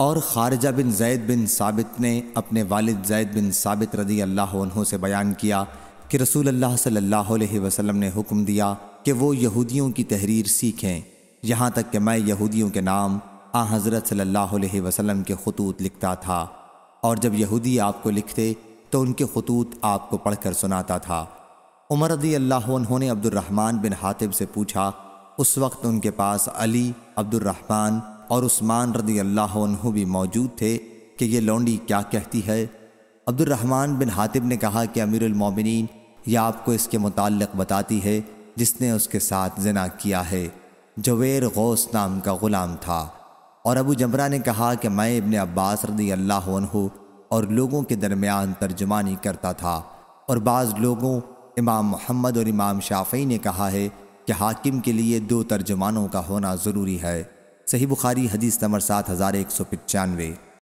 और खारजा बिन जैद बिन साबित ने अपने वालिद जैद बिन साबित रदी अल्लाह से बयान किया कि रसूल अल्लाह सल्लल्लाहु अलैहि वसल्लम ने हुक्म दिया कि वो यहूदियों की तहरीर सीखें यहाँ तक कि मैं यहूदियों के नाम आ हज़रत सल्लल्लाहु अलैहि वसल्लम के खतूत लिखता था और जब यहूदी आपको लिखते तो उनके खतूत आपको पढ़कर सुनाता था उमर रदी अल्लाह ने अब्दुलरहमान बिन हातिब से पूछा उस वक्त उनके पास अली अब्दुलरहमान और उस्मान रदी अल्लाह भी मौजूद थे कि ये लौंडी क्या कहती है अब्दुलरहमान बिन हातिब ने कहा कि अमीरमिन यह आपको इसके मुतक़ बताती है जिसने उसके साथ जना किया है जवेर गौस नाम का ग़ुलाम था और अबू जमरा ने कहा कि मैं इबन अब्बास रदी अल्लाह और लोगों के दरमियान तर्जुमानी करता था और बाज़ लोगों इमाम मोहम्मद और इमाम शाफी ने कहा है कि हाकिम के लिए दो तर्जुमानों का होना ज़रूरी है सही बुखारी हदीस नंबर सात हज़ार एक सौ पचानवे